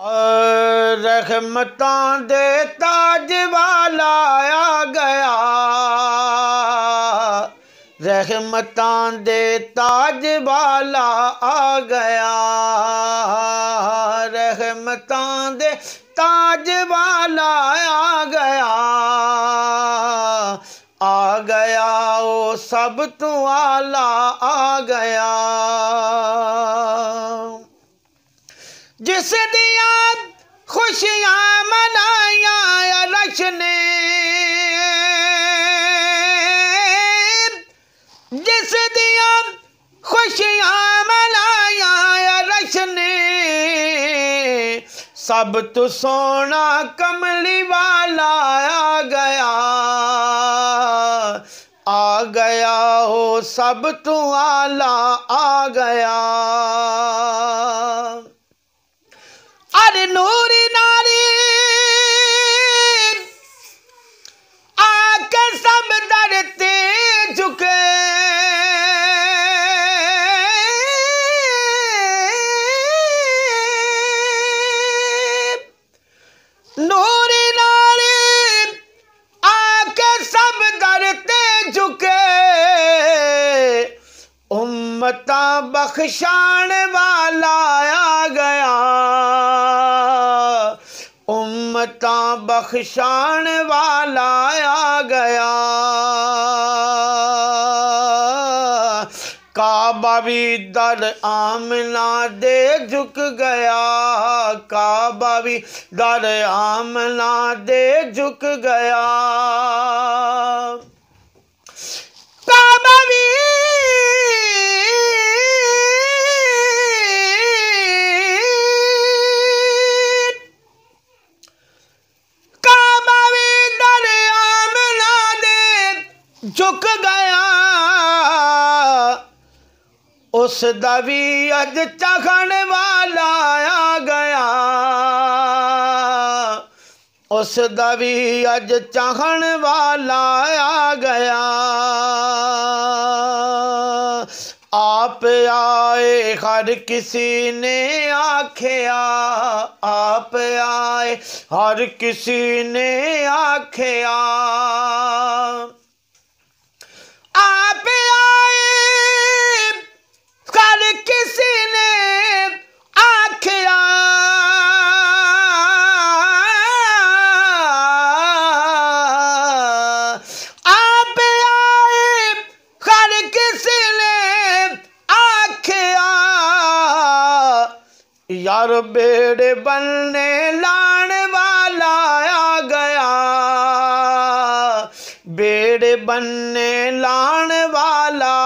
रहमता दे ताज वाला आ गया रहमता दे ताज वाला आ गया रहमता दे ताज वाला आ गया आ गया ओ सब तू आला आ गया जिस दिया खुशियां मनाया रश ने जिस दिया खुशियां मनाया रश ने सब तो सोना कमली वाला आ गया आ गया हो सब तू तो आला आ गया मता बख्शान वाला आ गया उम्मता बख्शान वाला आ गया काबा भी दर आमना दे झुक गया काबा भी दर आमना दे झुक गया झुक गया उस दवी अज चखन वाला आ गया उस दवी अज चखन वाला आ गया आप आए हर किसी ने आखिया आप आए हर किसी ने आखिया यार बेड़े बनने लाने वाला आ गया बेड़े बनने लाने वाला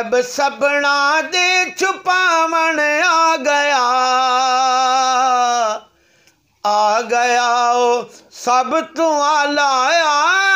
ਐਬ ਸਭਣਾ ਦੇ ਛੁਪਾਵਣ ਆ ਗਿਆ ਆ ਗਿਆ ਸਭ ਤੋਂ ਆਲਾ ਆ